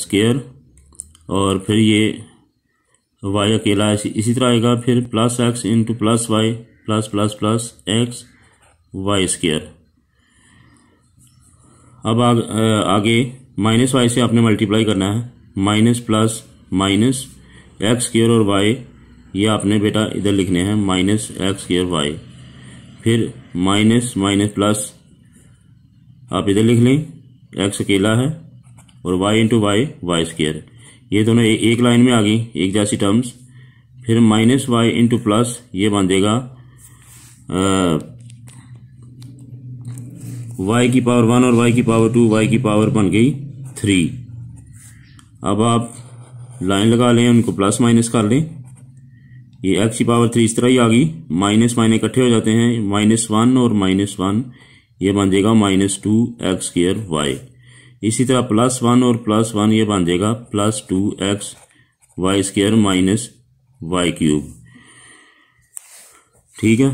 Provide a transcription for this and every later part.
square और फिर ये वाई अकेला इसी तरह आएगा फिर plus x into plus y plus plus plus x y square अब आ, आगे माइनस वाई से आपने मल्टीप्लाई करना है minus plus minus x square और वाई ये आपने बेटा इधर लिखने हैं माइनस एक्स स्केयर वाई फिर माइनस माइनस प्लस आप इधर लिख लें एक्स अकेला है और y into y y square ये दोनों एक लाइन में आ गई एक जैसी टर्म्स फिर माइनस वाई इंटू प्लस ये बन देगा वाई की पावर वन और वाई की पावर टू वाई की पावर बन गई थ्री अब आप लाइन लगा लें उनको प्लस माइनस कर लें ये एक्स की पावर थ्री इस तरह ही आ गई माइनस माइनस इकट्ठे हो जाते हैं माइनस वन और माइनस वन ये बन जाएगा minus two x square y इसी तरह प्लस वन और प्लस वन ये बन जाएगा plus two x y square minus y cube ठीक है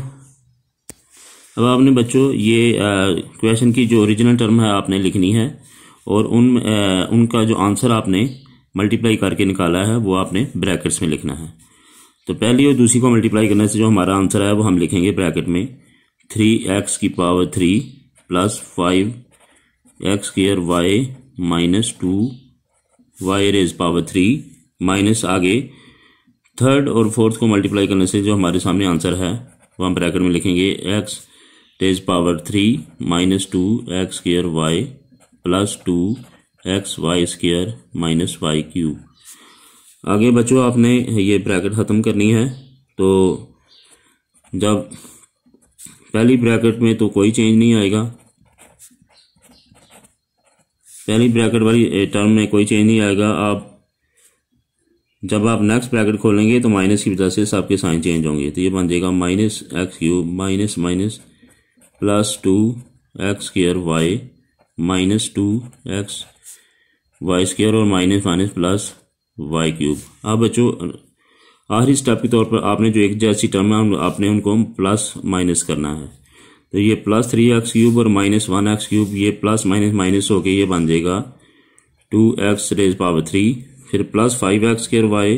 अब आपने बच्चों ये क्वेश्चन की जो ओरिजिनल टर्म है आपने लिखनी है और उन आ, उनका जो आंसर आपने मल्टीप्लाई करके निकाला है वो आपने ब्रैकेट्स में लिखना है तो पहली और दूसरी को मल्टीप्लाई करने से जो हमारा आंसर है वो हम लिखेंगे ब्रैकेट में थ्री एक्स की power three plus five x square y minus two y raise power three minus आगे थर्ड और फोर्थ को मल्टीप्लाई करने से जो हमारे सामने आंसर है वो हम ब्रैकेट में लिखेंगे x raise power three minus two x square y plus two x y square minus y cube आगे बच्चों आपने ये ब्रैकेट ख़त्म करनी है तो जब पहली ब्रैकेट में तो कोई चेंज नहीं आएगा पहली ब्रैकेट वाली टर्म में कोई चेंज नहीं आएगा आप जब आप नेक्स्ट ब्रैकेट खोलेंगे तो माइनस की वजह से आपके साइन चेंज होंगे तो ये बन जाएगा minus x cube minus minus plus two x square y minus two x y square और minus minus plus y cube अब बच्चों आखिरी स्टेप के तौर पर आपने जो एक जैसी टर्म है आपने उनको प्लस माइनस करना है तो ये प्लस थ्री एक्स क्यूब और माइनस वन एक्स क्यूब ये प्लस माइनस माइनस होके ये बन जाएगा two x raise power three फिर plus five x square y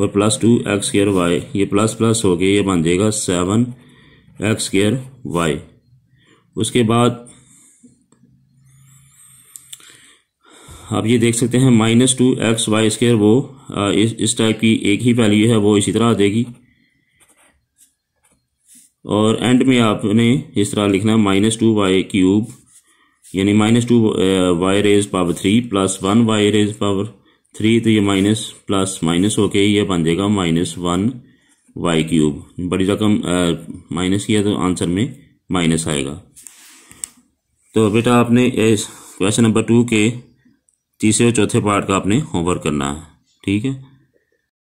और plus two x square y ये प्लस प्लस होके ये बन जाएगा सेवन एक्स स्केयर वाई उसके बाद आप ये देख सकते हैं minus two x y square वो इस इस टाइप की एक ही वैल्यू है वो इसी तरह आ जाएगी और एंड में आपने इस तरह लिखना है माइनस टू वाई क्यूब यानी minus two y raise power three plus one y raise power three तो ये माइनस प्लस माइनस होके ये बन जाएगा माइनस वन वाई क्यूब बड़ी रकम माइनस किया तो आंसर में माइनस आएगा तो बेटा आपने इस क्वेश्चन नंबर टू के तीसरे और चौथे पार्ट का आपने होमवर्क करना है ठीक है